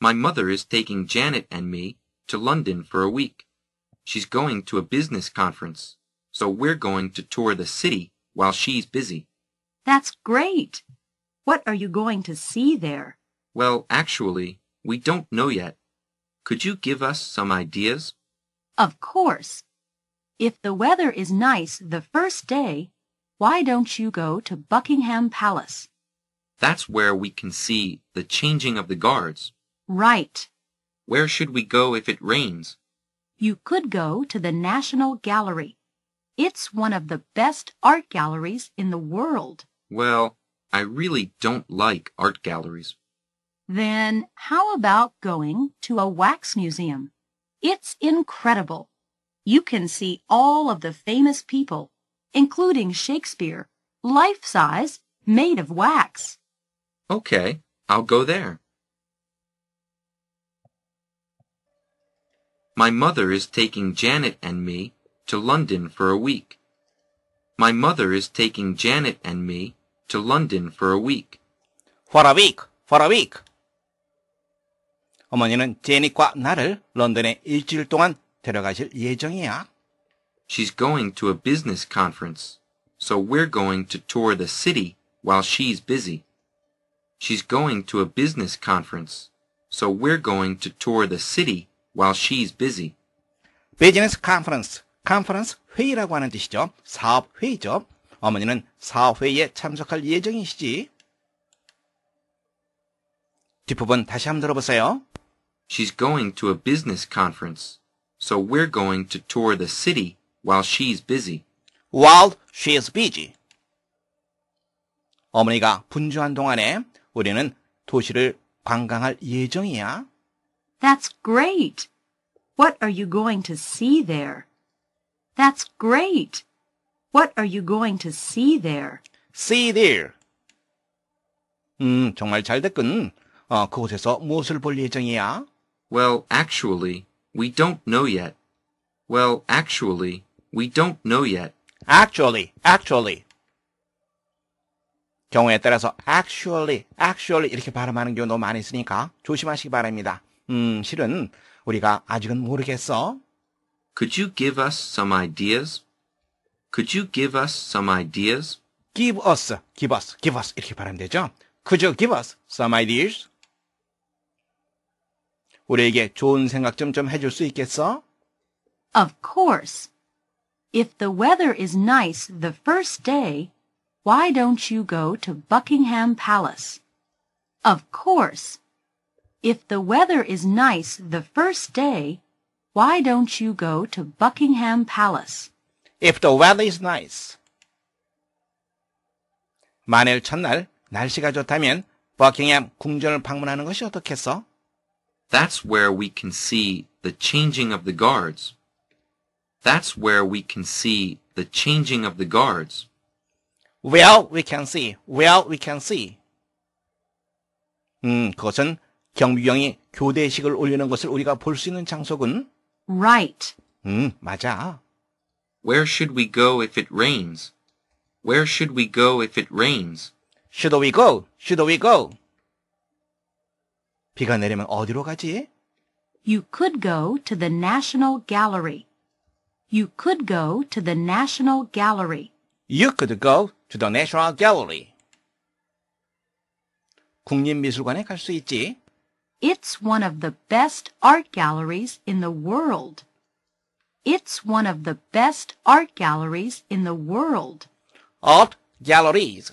My mother is taking Janet and me to London for a week. She's going to a business conference, so we're going to tour the city while she's busy. That's great. What are you going to see there? Well, actually, we don't know yet. Could you give us some ideas? Of course. If the weather is nice the first day, why don't you go to Buckingham Palace? That's where we can see the changing of the guards. Right. Where should we go if it rains? You could go to the National Gallery. It's one of the best art galleries in the world. Well, I really don't like art galleries. Then how about going to a wax museum? It's incredible. You can see all of the famous people, including Shakespeare, life-size, made of wax. Okay, I'll go there. My mother is taking Janet and me to London for a week. My mother is taking Janet and me to London for a week. For a week, for a week. 어머니는 제닛과 나를 런던에 일주일 동안 데려가실 예정이야. She's going to a business conference, so we're going to tour the city while she's busy. She's going to a business conference, so we're going to tour the city while she's busy. 비즈니스 컨퍼런스, 컨퍼런스 회의라고 하는 뜻이죠. 사업 회의죠. 어머니는 사업 회의에 참석할 예정이시지. 뒷부분 다시 한번 들어보세요. She's going to a business conference. So we're going to tour the city while she's busy. While she's busy. 어머니가 분주한 동안에 우리는 도시를 관광할 예정이야. That's great. What are you going to see there? That's great. What are you going to see there? See there. 음, 정말 잘 됐군. 어, 그곳에서 무엇을 볼 예정이야? Well, actually, we don't know yet. Well, actually, we don't know yet. Actually, actually. 경우에 따라서 actually, actually 이렇게 발음하는 경우 너무 많이 있으니까 조심하시기 바랍니다. 음, 실은 우리가 아직은 모르겠어. Could you give us some ideas? Could you give us some ideas? Give us, give us, give us 이렇게 발음 되죠. Could you give us some ideas? 우리에게 좋은 생각 좀 좀 해줄 수 있겠어? Of course. If the weather is nice the first day, why don't you go to Buckingham Palace? Of course. If the weather is nice the first day, why don't you go to Buckingham Palace? If the weather is nice. 만일 첫날 날씨가 좋다면 버킹햄 궁전을 방문하는 것이 어떻겠어? That's where we can see the changing of the guards. That's where we can see the changing of the guards. Well, we can see. Well, we can see. 음, 그것은 경비병이 교대식을 올리는 것을 우리가 볼 수 있는 장소는 right. 음, 맞아. Where should we go if it rains? Where should we go if it rains? Should we go? Should we go? 비가 내리면 어디로 가지? You could go to the National Gallery. You could go to the National Gallery. You could go to the National Gallery. 국립미술관에 갈 수 있지. It's one of the best art galleries in the world. It's one of the best art galleries in the world. Art galleries.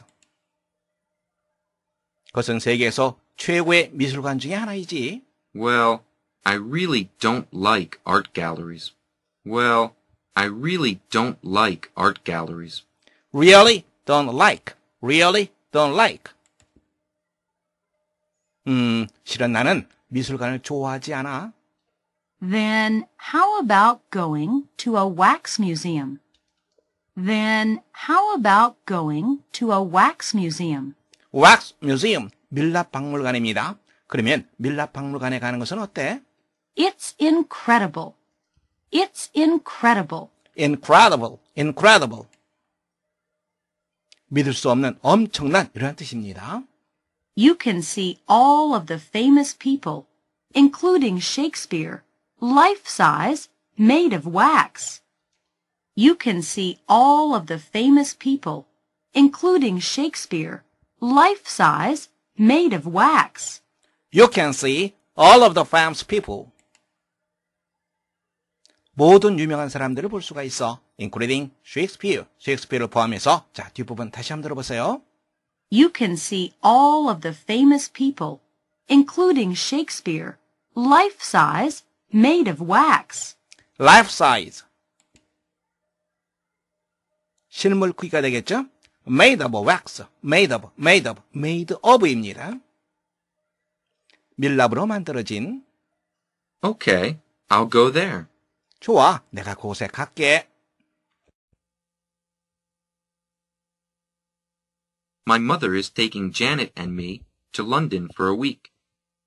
그것은 세계에서 최고의 미술관 중에 하나이지. Well, I really don't like art galleries. Well, I really don't like art galleries. Really don't like. Really don't like. 음, 실은 나는 미술관을 좋아하지 않아. Then how about going to a wax museum? Then how about going to a wax museum? wax museum, 밀랍 박물관입니다. 그러면 밀랍 박물관에 가는 것은 어때? It's incredible. It's incredible. incredible. incredible. 믿을 수 없는 엄청난 이런 뜻입니다. you can see all of the famous people, including Shakespeare, life-size, made of wax. You can see all of the famous people, including Shakespeare, life-size, made of wax. You can see all of the famous people. 모든 유명한 사람들을 볼 수가 있어, including Shakespeare. Shakespeare를 포함해서 자 뒷부분 다시 한번 들어보세요 you can see all of the famous people, including Shakespeare, life-size, made of wax. life-size. 실물 크기가 되겠죠? made of wax, made of, made of, made of입니다. 밀랍으로 만들어진 Okay, I'll go there. 좋아, 내가 곳에 갈게. My mother is taking Janet and me to London for a week.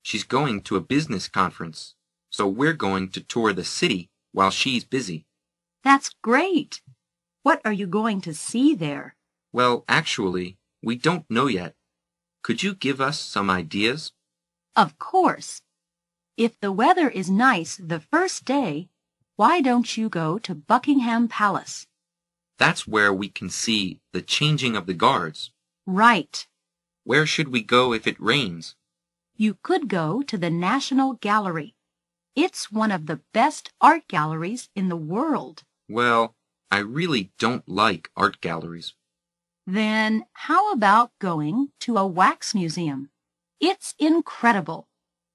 She's going to a business conference, so we're going to tour the city while she's busy. That's great. What are you going to see there? Well, actually, we don't know yet. Could you give us some ideas? Of course. If the weather is nice the first day, why don't you go to Buckingham Palace? That's where we can see the changing of the guards Right. Where should we go if it rains? You could go to the National Gallery. It's one of the best art galleries in the world. Well, I really don't like art galleries. Then how about going to a wax museum? It's incredible.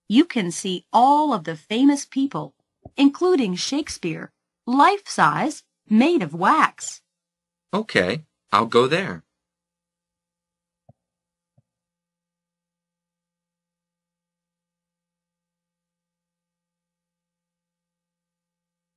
You can see all of the famous people, including Shakespeare, life-size, made of wax. Okay, I'll go there.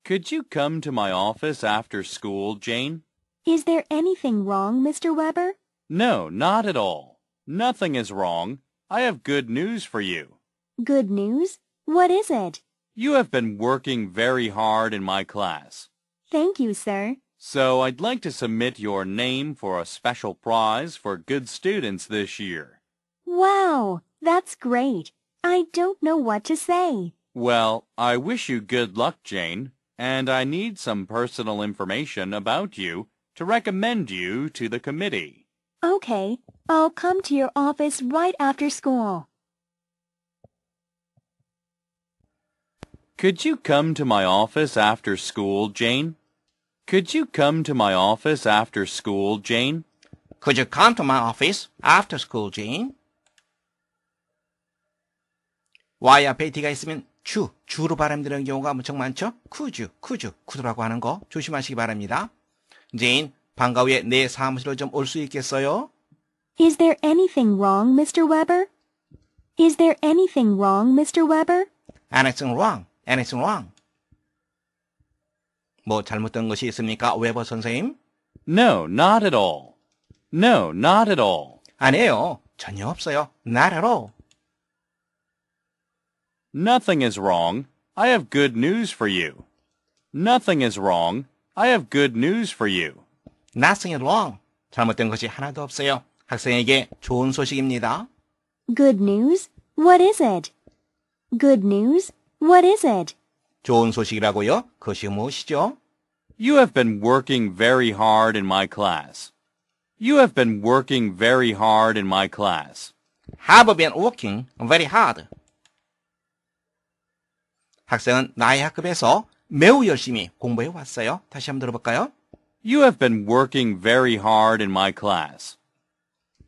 Could you come to my office after school, Jane? Is there anything wrong, Mr. Weber? No, not at all. Nothing is wrong. I have good news for you. Good news? What is it? You have been working very hard in my class. Thank you, sir. So I'd like to submit your name for a special prize for good students this year. Wow, that's great. I don't know what to say. Well, I wish you good luck, Jane and I need some personal information about you to recommend you to the committee. Okay, I'll come to your office right after school. Could you come to my office after school, Jane? Could you come to my office after school, Jane? Could you come to my office after school, Jane? y 앞에 d가 있으면 주, 주로 발음되는 경우가 엄청 많죠? 쿠주, 쿠주, 쿠드라고 하는 거 조심하시기 바랍니다. 제인, 방과 후에 내 사무실로 좀 올 수 있겠어요? Is there anything wrong, Mr. Weber? Is there anything wrong, Mr. Weber? Anything wrong, anything wrong. 뭐 잘못된 것이 있습니까, 웨버 선생님? No, not at all. No, not at all. 아니에요. 전혀 없어요. Not at all. Nothing is wrong. I have good news for you. Nothing is wrong. I have good news for you. Nothing is wrong. 잘못된 것이 하나도 없어요. 학생에게 좋은 소식입니다. Good news? What is it? Good news? What is it? 좋은 소식이라고요? 그것이 무엇이죠? You have been working very hard in my class. You have been working very hard in my class. Have been working very hard 학생은 나의 학급에서 매우 열심히 공부해 왔어요. 다시 한번 들어볼까요? You have been working very hard in my class.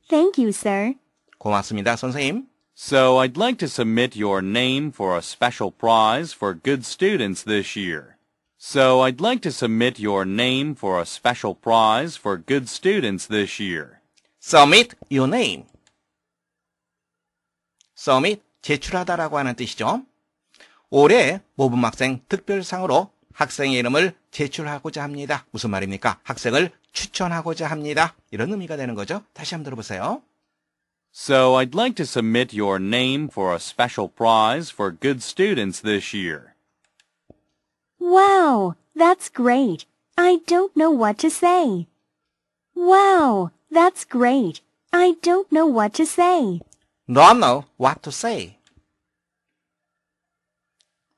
Thank you, sir. 고맙습니다, 선생님. So I'd like to submit your name for a special prize for good students this year. So I'd like to submit your name for a special prize for good students this year. Submit your name. Submit 제출하다라고 하는 뜻이죠. 올해 모범학생 특별상으로 학생의 이름을 제출하고자 합니다. 무슨 말입니까? 학생을 추천하고자 합니다. 이런 의미가 되는 거죠. 다시 한번 들어보세요. So I'd like to submit your name for a special prize for good students this year. Wow, that's great. I don't know what to say. Wow, that's great. I don't know what to say. No, no, what to say.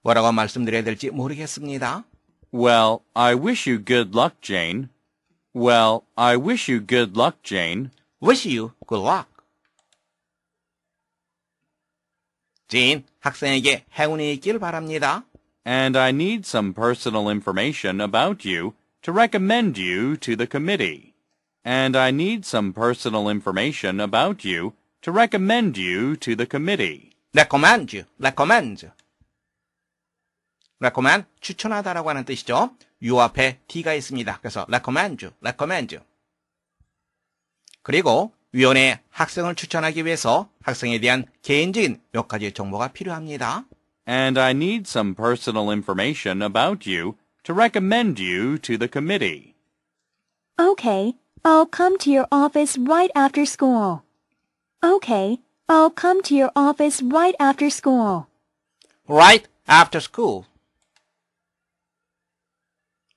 뭐라고 말씀드려야 될지 모르겠습니다. Well, I wish you good luck, Jane. Well, I wish you good luck, Jane. Wish you good luck. 진, 학생에게 행운이 있길 바랍니다. And I need some personal information about you to recommend you to the committee. And I need some personal information about you to recommend you to the committee. Recommend you, recommend. recommend 추천하다라고 하는 뜻이죠. 요 앞에 t가 있습니다. 그래서 recommend you, recommend you. 그리고 위원회 학생을 추천하기 위해서 학생에 대한 개인적인 몇 가지 정보가 필요합니다. And I need some personal information about you to recommend you to the committee. Okay, I'll come to your office right after school. Okay, I'll come to your office right after school. Right after school.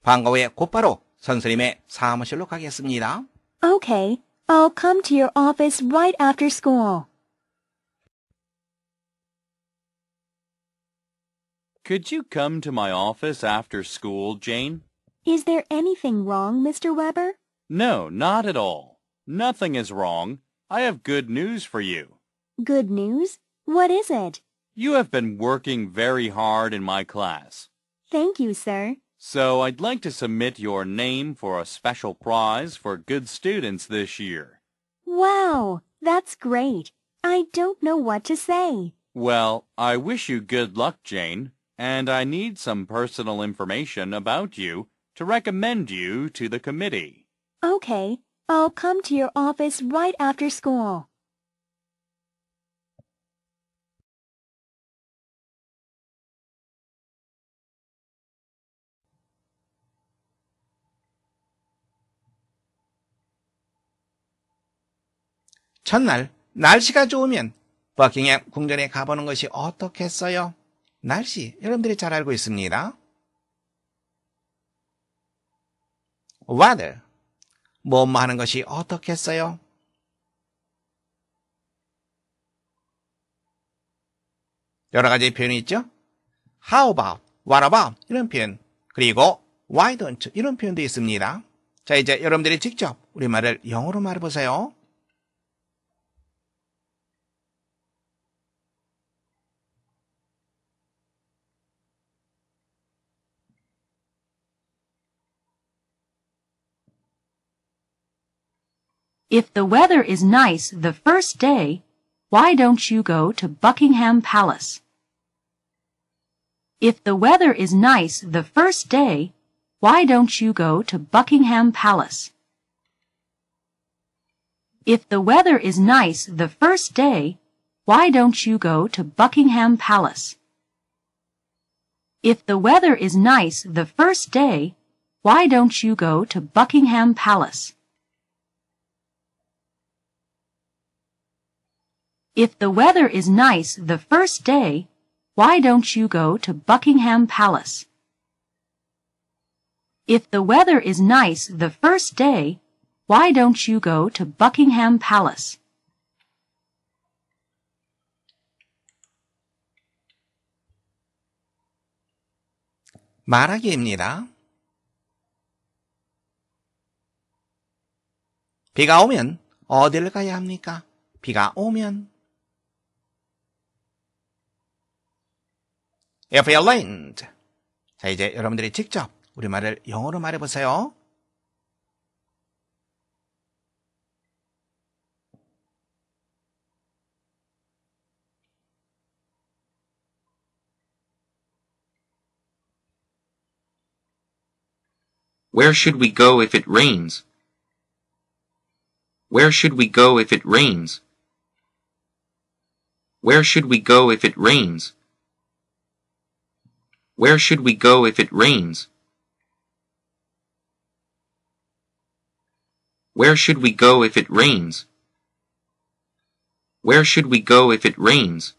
방과후에 곧바로 선생님의 사무실로 가겠습니다. Okay, I'll come to your office right after school. Could you come to my office after school, Jane? Is there anything wrong, Mr. Weber? No, not at all. Nothing is wrong. I have good news for you. Good news? What is it? You have been working very hard in my class. Thank you, sir. So I'd like to submit your name for a special prize for good students this year. Wow, that's great. I don't know what to say. Well, I wish you good luck, Jane, and I need some personal information about you to recommend you to the committee. Okay, I'll come to your office right after school. 첫날 날씨가 좋으면 버킹햄 궁전에 가보는 것이 어떻겠어요? 날씨 여러분들이 잘 알고 있습니다. weather 뭐뭐 하는 것이 어떻겠어요? 여러 가지 표현이 있죠. How about, what about 이런 표현 그리고 why don't 이런 표현도 있습니다. 자 이제 여러분들이 직접 우리말을 영어로 말해보세요. If the weather is nice the first day, why don't you go to Buckingham Palace? If the weather is nice the first day, why don't you go to Buckingham Palace? If the weather is nice the first day, why don't you go to Buckingham Palace? If the weather is nice the first day, why don't you go to Buckingham Palace? If the weather is nice the first day, why don't you go to Buckingham Palace? If the weather is nice the first day, why don't you go to Buckingham Palace? 말하기입니다. 비가 오면 어디를 가야 합니까? 비가 오면 If you land. 자, 이제 여러분들이 직접 우리말을 영어로 말해보세요. Where should we go if it rains? Where should we go if it rains? Where should we go if it rains? Where should we go if it rains? Where should we go if it rains? Where should we go if it rains?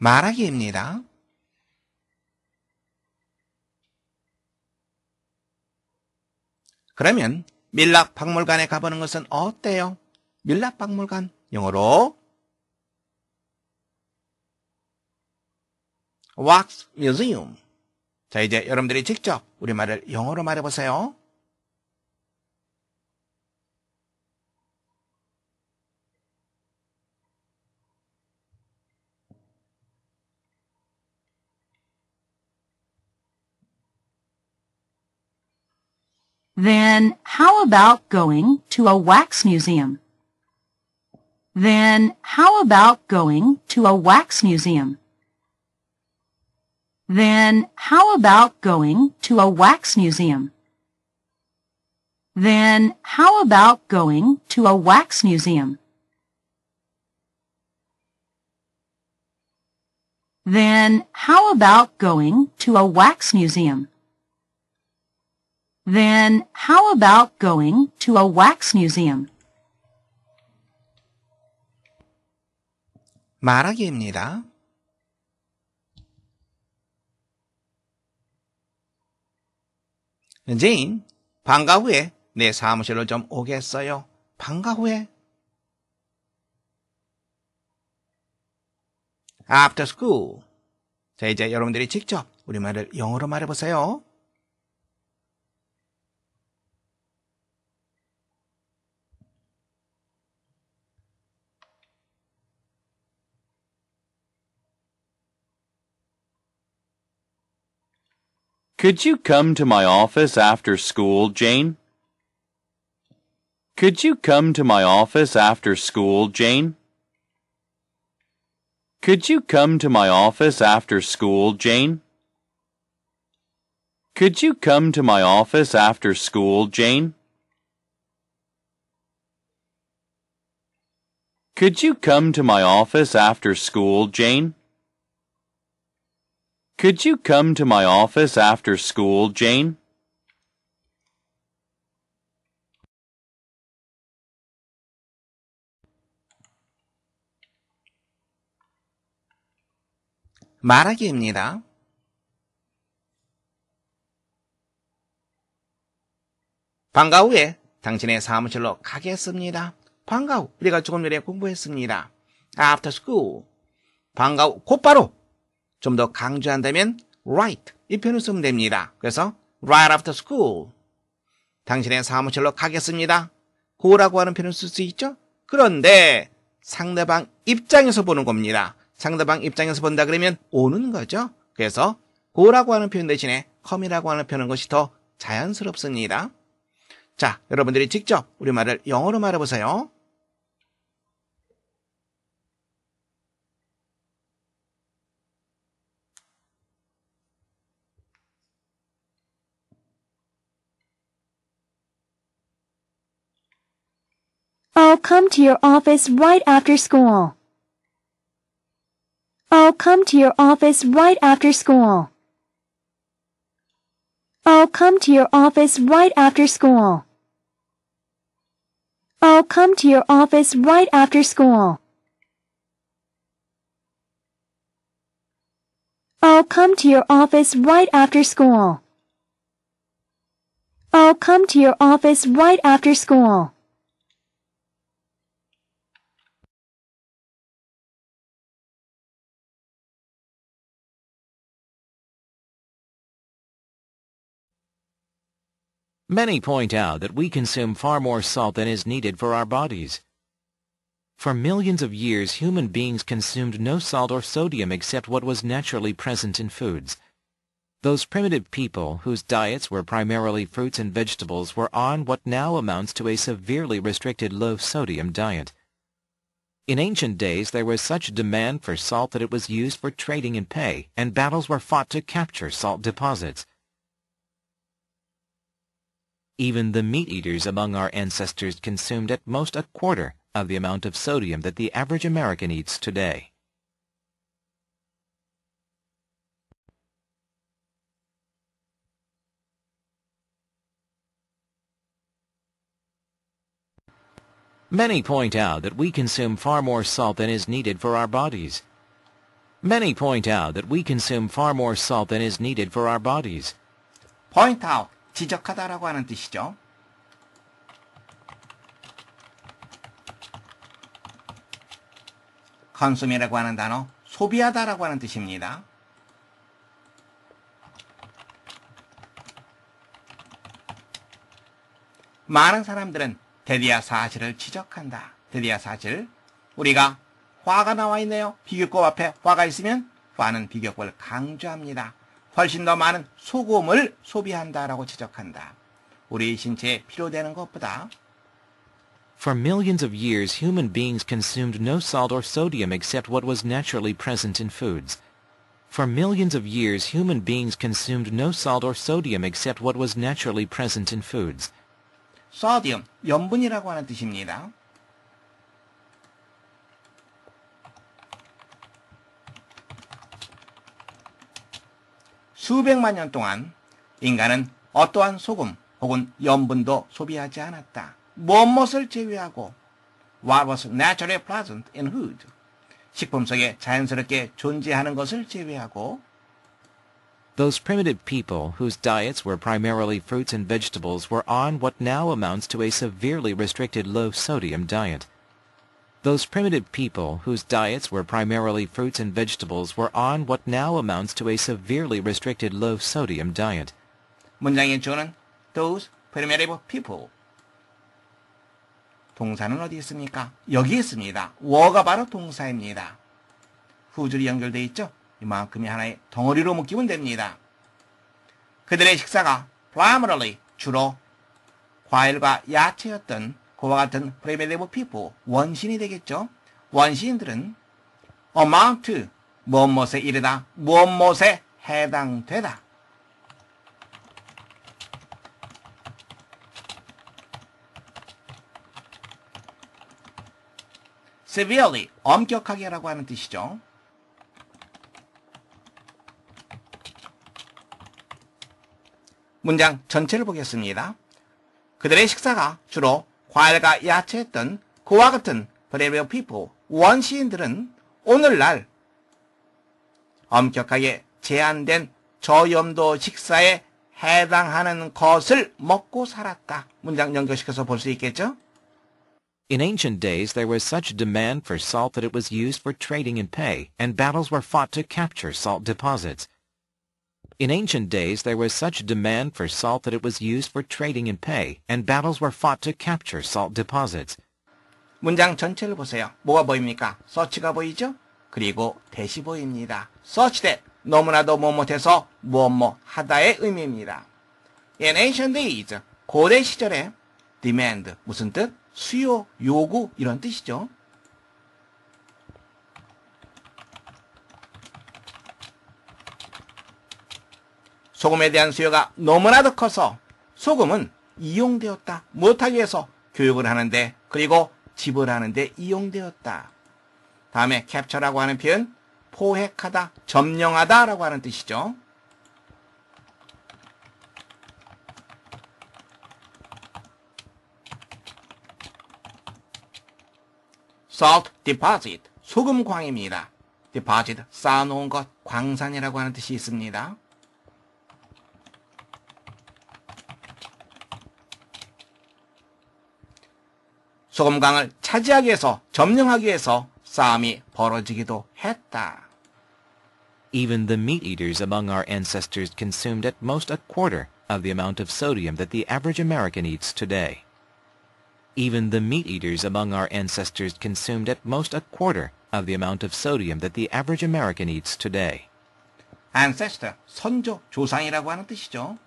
말하기입니다. 그러면 밀락 박물관에 가보는 것은 어때요? 밀랍박물관 영어로 Wax Museum 자 이제 여러분들이 직접 우리말을 영어로 말해보세요. Then how about going to a wax museum? Then how about going to a wax museum? Then how about going to a wax museum? Then how about going to a wax museum? Then how about going to a wax museum? Then how about going to a wax museum? 말하기입니다. 제인, 방과 후에 내 사무실로 좀 오겠어요? 방과 후에? After school. 자, 이제 여러분들이 직접 우리말을 영어로 말해보세요. Could you come to my office after school, Jane? Could you come to my office after school, Jane? Could you come to my office after school, Jane? Could you come to my office after school, Jane? Could you come to my office after school, Jane? Could you come to my office after school, Jane? 말하기입니다. 방과 후에 당신의 사무실로 가겠습니다. 방과 후 우리가 조금 전에 공부했습니다. After school. 방과 후 곧바로 좀더 강조한다면 right 이 표현을 쓰면 됩니다. 그래서 right after school 당신의 사무실로 가겠습니다. 고라고 하는 표현을 쓸 수 있죠. 그런데 상대방 입장에서 보는 겁니다. 상대방 입장에서 본다 그러면 오는 거죠. 그래서 고라고 하는 표현 대신에 컴이라고 하는 표현은 것이 더 자연스럽습니다. 자, 여러분들이 직접 우리말을 영어로 말해보세요. I'll come to your office right after school. I'll come to your office right after school. I'll come to your office right after school. I'll come to your office right after school. I'll come to your office right after school. I'll come to your office right after school. Many point out that we consume far more salt than is needed for our bodies. For millions of years, human beings consumed no salt or sodium except what was naturally present in foods. Those primitive people, whose diets were primarily fruits and vegetables, were on what now amounts to a severely restricted low-sodium diet. In ancient days, there was such demand for salt that it was used for trading and pay, and battles were fought to capture salt deposits. Even the meat-eaters among our ancestors consumed at most a quarter of the amount of sodium that the average American eats today. Many point out that we consume far more salt than is needed for our bodies. Many point out that we consume far more salt than is needed for our bodies. Point out 지적하다라고 하는 뜻이죠. 컨소 n 라고 하는 단어 소비하다라고 하는 뜻입니다. 많은 사람들은 드디어 사실을 지적한다. 드디어 사실. 우리가 화가 나와 있네요. 비교법 앞에 화가 있으면 화는 비교법을 강조합니다. 훨씬 더 많은 소금을 소비한다라고 지적한다. 우리 신체에 필요되는 것보다 For millions of years human beings consumed no salt or sodium except what was naturally present in foods. For millions of years human beings consumed no salt or sodium except what was naturally present in foods. sodium, 염분이라고 하는 뜻입니다. 수백만 년 동안 인간은 어떠한 소금 혹은 염분도 소비하지 않았다. 무엇을 제외하고 what was naturally present in food 식품 속에 자연스럽게 존재하는 것을 제외하고 Those primitive people whose diets were primarily fruits and vegetables were on what now amounts to a severely restricted low-sodium diet. Those primitive people, whose diets were primarily fruits and vegetables, were on what now amounts to a severely restricted low-sodium diet. 문장의 저는 those primitive people. 동사는 어디 있습니까? 여기 있습니다. 워가 바로 동사입니다. 후줄이 연결돼 있죠? 이만큼이 하나의 덩어리로 묶이면 됩니다. 그들의 식사가 primarily 주로 과일과 야채였던 그와 같은 프레메레브피부 원신이 되겠죠. 원신들은 amount 무엇무엇에 이르다 무엇무엇에 해당되다. severely 엄격하게라고 하는 뜻이죠. 문장 전체를 보겠습니다. 그들의 식사가 주로 과일과 야채했던 그와 같은 브레벨 피포 원시인들은 오늘날 엄격하게 제한된 저염도 식사에 해당하는 것을 먹고 살았다. 문장 연결시켜서 볼 수 있겠죠? In ancient days there was such demand for salt that it was used for trading and pay, and battles were fought to capture salt deposits. In ancient days there was such demand for salt that it was used for trading and pay, and battles were fought to capture salt deposits. 문장 전체를 보세요. 뭐가 보입니까? 서치가 보이죠? 그리고 대시 보입니다. 서치대 너무나도 뭐뭐해서 뭐뭐 하다의 의미입니다. In ancient days 고대 시절에 demand 무슨 뜻? 수요, 요구 이런 뜻이죠. 소금에 대한 수요가 너무나도 커서 소금은 이용되었다. 못하게 해서 교육을 하는데 그리고 집을 하는데 이용되었다. 다음에 캡처라고 하는 표현 포획하다, 점령하다 라고 하는 뜻이죠. salt d e 소금 광입니다. 디 e 짓 쌓아놓은 것, 광산이라고 하는 뜻이 있습니다. 소금강을 차지하기 위해서 점령하기 위해서 싸움이 벌어지기도 했다. Even the meat eaters among our ancestors consumed at most a quarter of the amount of sodium that the average American eats today. Even the meat eaters among our ancestors consumed at most a quarter of the amount of sodium that the average American eats today. ancestor 선조 조상이라고 하는 뜻이죠.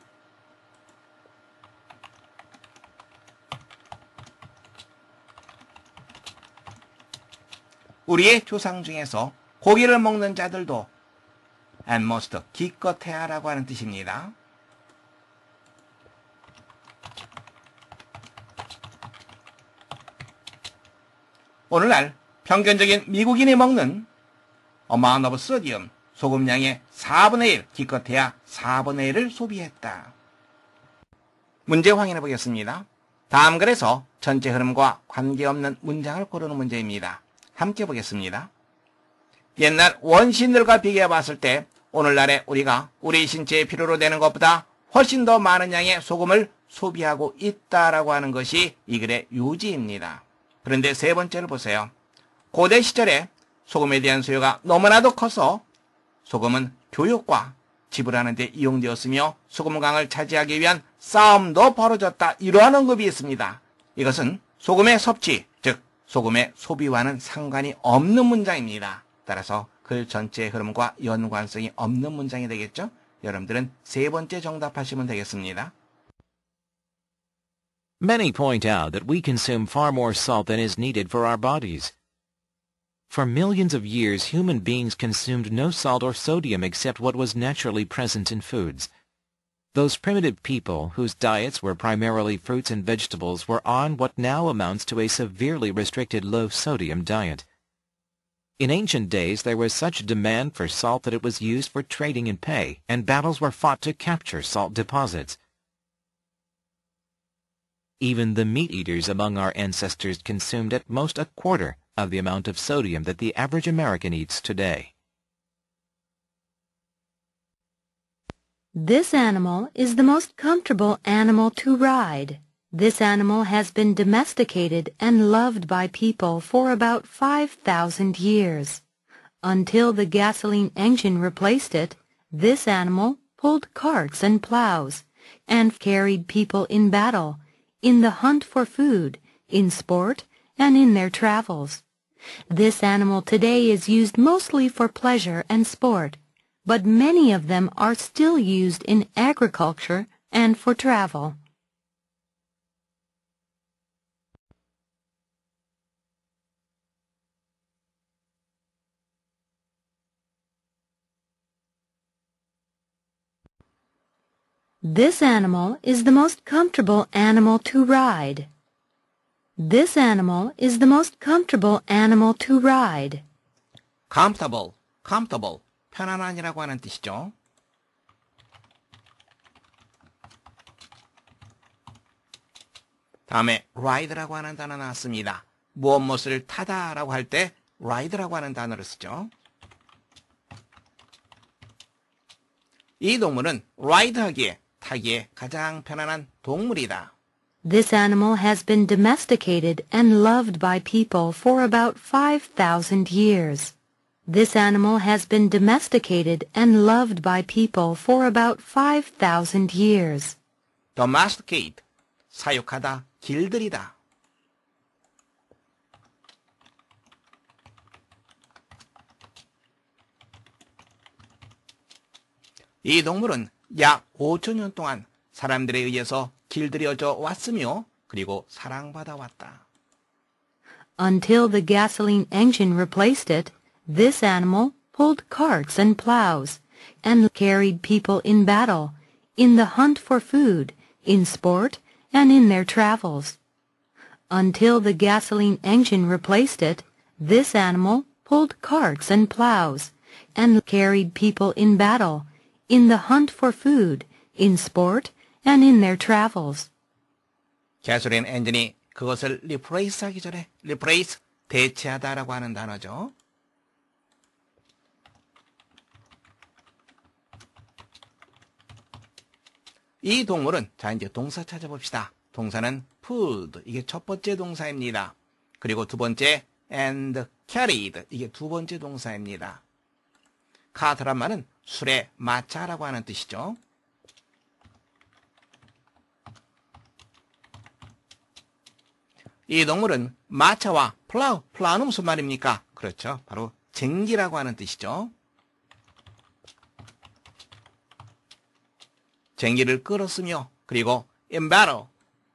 우리의 조상 중에서 고기를 먹는 자들도 and most 기껏 해야라고 하는 뜻입니다. 오늘날 평균적인 미국인이 먹는 amount of sodium, 소금량의 4분의 1, 기껏해야 4분의 1을 소비했다. 문제 확인해 보겠습니다. 다음 글에서 전체 흐름과 관계없는 문장을 고르는 문제입니다. 함께 보겠습니다. 옛날 원시인들과 비교해 봤을 때 오늘날에 우리가 우리 신체의 필요로 되는 것보다 훨씬 더 많은 양의 소금을 소비하고 있다라고 하는 것이 이 글의 요지입니다. 그런데 세 번째를 보세요. 고대 시절에 소금에 대한 수요가 너무나도 커서 소금은 교육과 지불하는 데 이용되었으며 소금강을 차지하기 위한 싸움도 벌어졌다. 이러한 언급이 있습니다. 이것은 소금의 섭취, 즉 소금의 소비와는 상관이 없는 문장입니다. 따라서 글 전체의 흐름과 연관성이 없는 문장이 되겠죠? 여러분들은 세 번째 정답하시면 되겠습니다. Many point out that we consume far more salt than is needed for our bodies. For millions of years, human beings consumed no salt or sodium except what was naturally present in foods. Those primitive people whose diets were primarily fruits and vegetables were on what now amounts to a severely restricted low-sodium diet. In ancient days there was such demand for salt that it was used for trading and pay, and battles were fought to capture salt deposits. Even the meat-eaters among our ancestors consumed at most a quarter of the amount of sodium that the average American eats today. This animal is the most comfortable animal to ride. This animal has been domesticated and loved by people for about 5,000 years. Until the gasoline engine replaced it, this animal pulled carts and plows and carried people in battle, in the hunt for food, in sport, and in their travels. This animal today is used mostly for pleasure and sport, but many of them are still used in agriculture and for travel. This animal is the most comfortable animal to ride. This animal is the most comfortable animal to ride. Comfortable, comfortable. 편안하니라고 하는 뜻이죠. 다음에 ride라고 하는 단어 나왔습니다. 무엇 무엇을 타다라고 할 때 ride라고 하는 단어를 쓰죠. 이 동물은 ride하기에 타기에 가장 편안한 동물이다. This animal has been domesticated and loved by people for about 5,000 years. This animal has been domesticated and loved by people for about 5,000 years. domesticate, 사육하다, 길들이다. 이 동물은 약 동안 사람들에 의해서 왔으며 그리고 사랑받아 왔다. Until the gasoline engine replaced it, this animal pulled carts and plows, and carried people in battle, in the hunt for food, in sport, and in their travels. Until the gasoline engine replaced it, this animal pulled carts and plows, and carried people in battle, in the hunt for food, in sport, and in their travels. Gasoline engine이 그것을 replace하기 전에 replace 대체하다라고 하는 단어죠. 이 동물은 자 이제 동사 찾아봅시다. 동사는 pulled 이게 첫 번째 동사입니다. 그리고 두 번째 and carried 이게 두 번째 동사입니다. 카드란 말은 술에 마차라고 하는 뜻이죠. 이 동물은 마차와 플라우, 플라는 무슨 말입니까? 그렇죠. 바로 쟁기라고 하는 뜻이죠. 쟁기를 끌었으며 그리고 in battle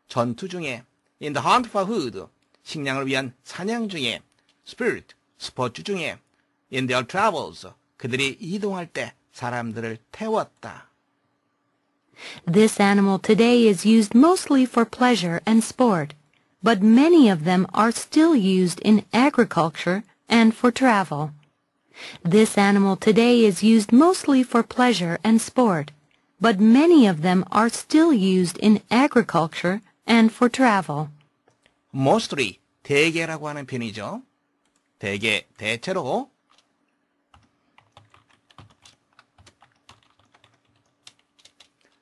전투 중에 in the hunt for food 식량을 위한 사냥 중에 spirit 스포츠 중에 in their travels 그들이 이동할 때 사람들을 태웠다. This animal today is used mostly for pleasure and sport, but many of them are still used in agriculture and for travel. This animal today is used mostly for pleasure and sport, but many of them are still used in agriculture and for travel. mostly 대개라고 하는 편이죠. 대개, 대체로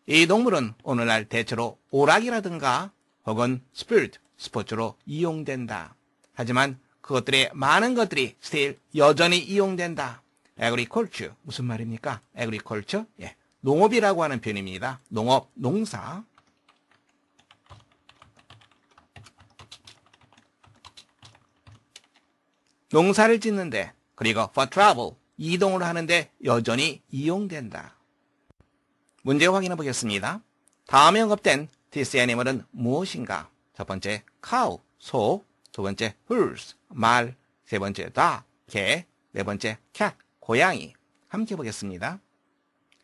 이 동물은 오늘날 대체로 오락이라든가 혹은 스포츠, 스포츠로 이용된다. 하지만 그것들의 많은 것들이 스틸 여전히 이용된다. agriculture 무슨 말입니까? agriculture 예, 농업이라고 하는 표현입니다. 농업, 농사. 농사를 짓는데 그리고 for travel 이동을 하는데 여전히 이용된다. 문제 확인해 보겠습니다. 다음에 언급된 this animal은 무엇인가? 첫 번째 cow, 소, 두 번째 horse, 말, 세 번째 dog, 개, 네 번째 cat, 고양이. 함께 보겠습니다.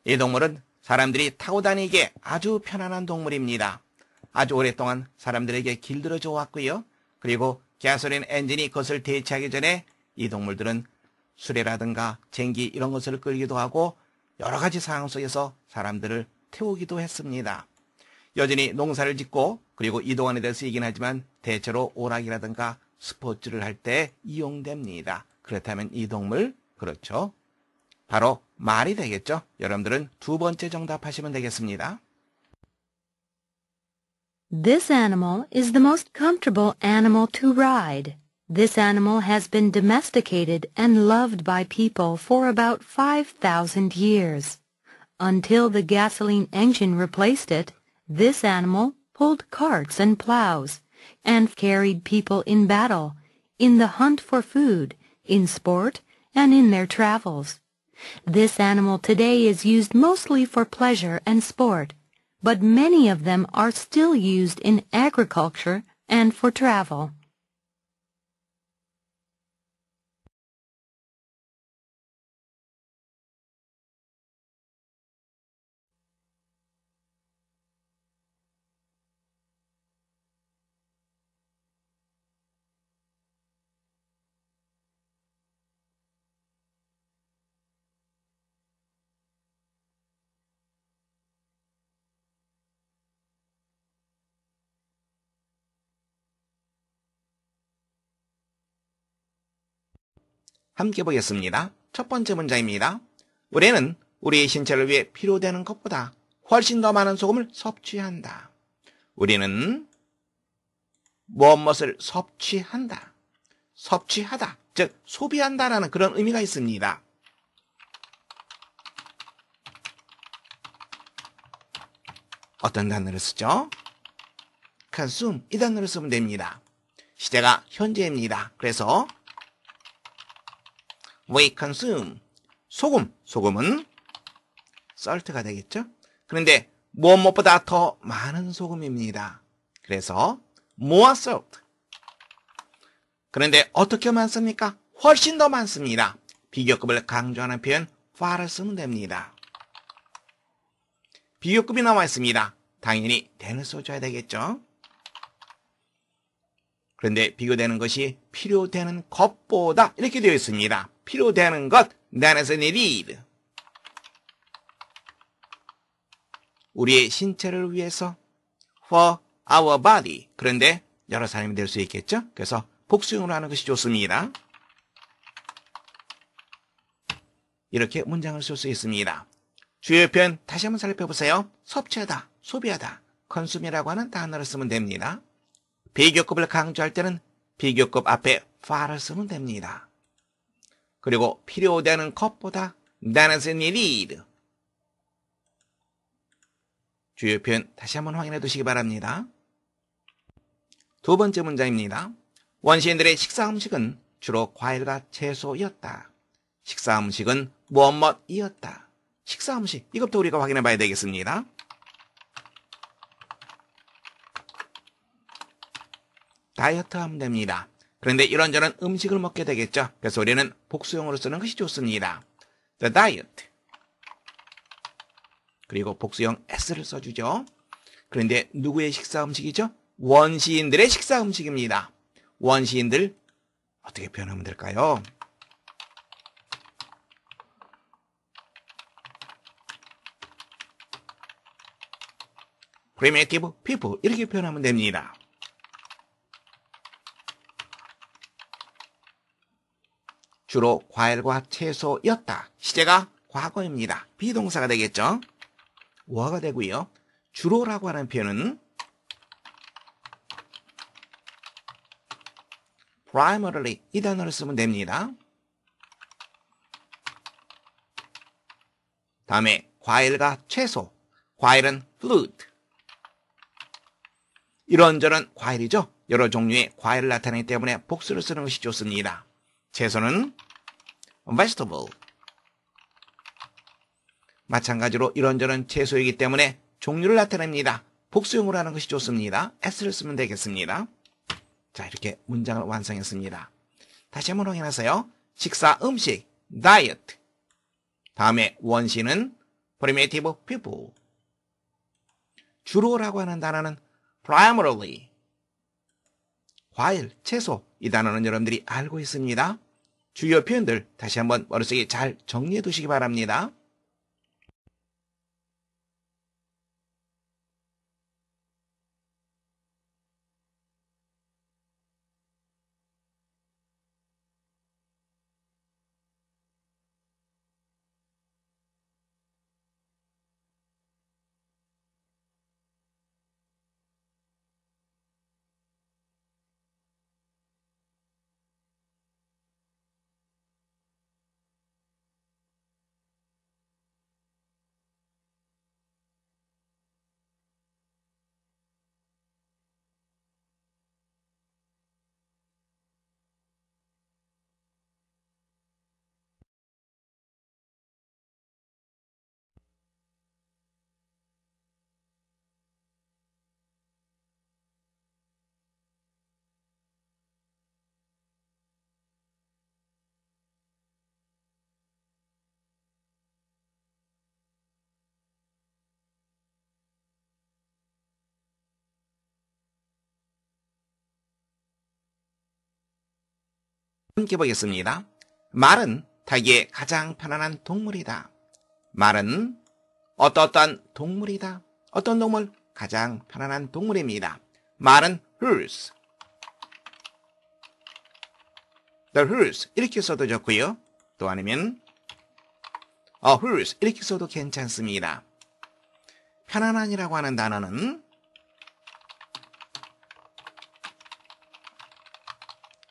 이 동물은 사람들이 타고 다니기에 아주 편안한 동물입니다. 아주 오랫동안 사람들에게 길들여져 왔고요. 그리고 가솔린 엔진이 그것을 대체하기 전에 이 동물들은 수레라든가 쟁기 이런 것을 끌기도 하고 여러 가지 상황 속에서 사람들을 태우기도 했습니다. 여전히 농사를 짓고 그리고 이동안에 대해서 이긴 하지만 대체로 오락이라든가 스포츠를 할 때 이용됩니다. 그렇다면 이 동물 그렇죠. 바로 말이 되겠죠. 여러분들은 두 번째 되겠습니다. This animal is the most comfortable animal to ride. This animal has been domesticated and loved by people for about 5,000 years. Until the gasoline engine replaced it, this animal pulled carts and plows and carried people in battle, in the hunt for food, in sport, and in their travels. This animal today is used mostly for pleasure and sport, but many of them are still used in agriculture and for travel. 함께 보겠습니다. 첫 번째 문장입니다. 우리는 우리의 신체를 위해 필요되는 것보다 훨씬 더 많은 소금을 섭취한다. 우리는 무엇을 섭취한다. 섭취하다, 즉 소비한다라는 그런 의미가 있습니다. 어떤 단어를 쓰죠? consume 이 단어를 쓰면 됩니다. 시제가 현재입니다. 그래서 we consume. 소금, 소금은 salt가 되겠죠? 그런데 무엇보다 더 많은 소금입니다. 그래서 more salt. 그런데 어떻게 많습니까? 훨씬 더 많습니다. 비교급을 강조하는 표현 far를 쓰면 됩니다. 비교급이 나와 있습니다. 당연히 대는 써줘야 되겠죠? 그런데 비교되는 것이 필요되는 것보다 이렇게 되어 있습니다. 필요되는 것, that is n e e d 우리의 신체를 위해서 for our body. 그런데 여러 사람이 될 수 있겠죠? 그래서 복수형으로 하는 것이 좋습니다. 이렇게 문장을 쓸 수 있습니다. 주요 표현 다시 한번 살펴보세요. 섭취하다, 소비하다, 컨숨이라고 하는 단어를 쓰면 됩니다. 비교급을 강조할 때는 비교급 앞에 far을 쓰면 됩니다. 그리고 필요되는 것보다 나는 need. is 주요 표현 다시 한번 확인해 두시기 바랍니다. 두 번째 문장입니다. 원시인들의 식사 음식은 주로 과일과 채소였다. 식사 음식은 무엇 무엇이었다. 식사 음식 이것도 우리가 확인해 봐야 되겠습니다. 다이어트 하면 됩니다. 그런데 이런저런 음식을 먹게 되겠죠. 그래서 우리는 복수형으로 쓰는 것이 좋습니다. The diet. 그리고 복수형 s를 써주죠. 그런데 누구의 식사 음식이죠? 원시인들의 식사 음식입니다. 원시인들 어떻게 표현하면 될까요? 프리메이 i t i v 이렇게 표현하면 됩니다. 주로 과일과 채소였다. 시제가 과거입니다. 비동사가 되겠죠? 워가 되고요. 주로라고 하는 표현은 primarily 이 단어를 쓰면 됩니다. 다음에 과일과 채소. 과일은 fruit. 이런저런 과일이죠. 여러 종류의 과일을 나타내기 때문에 복수를 쓰는 것이 좋습니다. 채소는 vegetable. 마찬가지로 이런저런 채소이기 때문에 종류를 나타냅니다. 복수형으로 하는 것이 좋습니다. s를 쓰면 되겠습니다. 자, 이렇게 문장을 완성했습니다. 다시 한번 확인하세요. 식사, 음식, 다이어트. 다음에 원시는 primitive people. 주로라고 하는 단어는 primarily. 과일, 채소. 이 단어는 여러분들이 알고 있습니다. 주요 표현들 다시 한번 머릿속에 잘 정리해 두시기 바랍니다. 함께 보겠습니다. 말은 닭의 가장 편안한 동물이다. 말은 어떠어떤 동물이다. 어떤 동물? 가장 편안한 동물입니다. 말은 hers. The hers 이렇게 써도 좋고요. 또 아니면 a hers 이렇게 써도 괜찮습니다. 편안한이라고 하는 단어는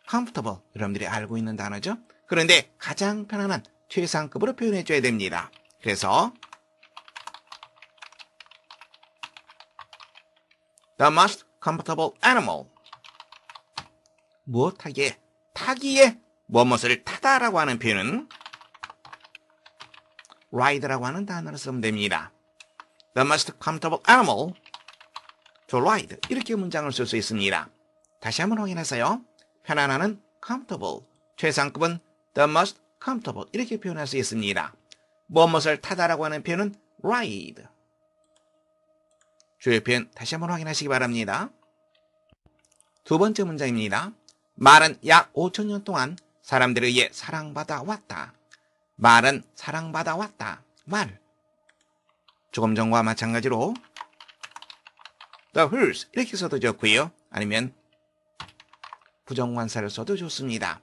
컴포터블 뭐 여러분들이 알고 있는 단어죠. 그런데 가장 편안한 최상급으로 표현해줘야 됩니다. 그래서 The most comfortable animal 무엇 타기에 타기에 무엇을 타다라고 하는 표현은 ride라고 하는 단어를 쓰면 됩니다. The most comfortable animal to ride 이렇게 문장을 쓸 수 있습니다. 다시 한번 확인하세요. 편안한은 comfortable, 최상급은 the most comfortable 이렇게 표현할 수 있습니다. 무엇무을 타다라고 하는 표현은 ride. 주요 표현 다시 한번 확인하시기 바랍니다. 두 번째 문장입니다. 말은 약 5천년 동안 사람들에 의해 사랑받아 왔다. 말은 사랑받아 왔다. 말. 조금 전과 마찬가지로 the horse 이렇게 써도 좋고요. 아니면 부정관사를 써도 좋습니다.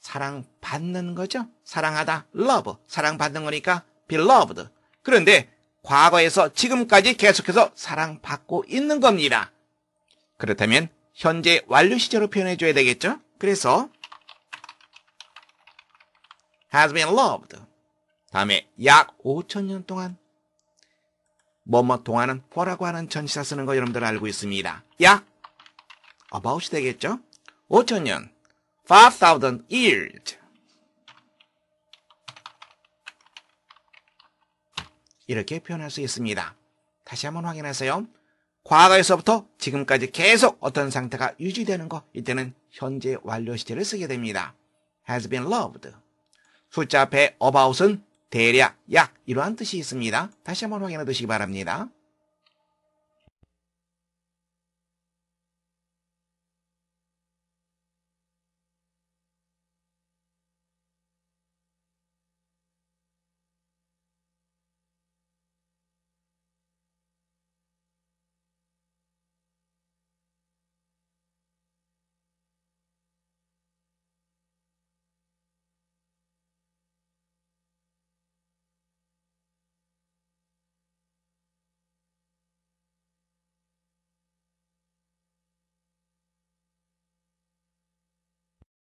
사랑받는 거죠. 사랑하다, love. 사랑받는 거니까 beloved. 그런데 과거에서 지금까지 계속해서 사랑받고 있는 겁니다. 그렇다면 현재 완료 시제로 표현해 줘야 되겠죠? 그래서 has been loved. 다음에 약 5천 년 동안 뭐뭐 동안은 for라고 하는 전시사 쓰는 거 여러분들 알고 있습니다. 약 about이 되겠죠? 5 0 0 0년5,000 years 이렇게 표현할 수 있습니다. 다시 한번 확인하세요. 과거에서부터 지금까지 계속 어떤 상태가 유지되는 거 이때는 현재 완료 시제를 쓰게 됩니다. has been loved. 숫자 앞에 about은 대략, 약 이러한 뜻이 있습니다. 다시 한번 확인해 두시기 바랍니다.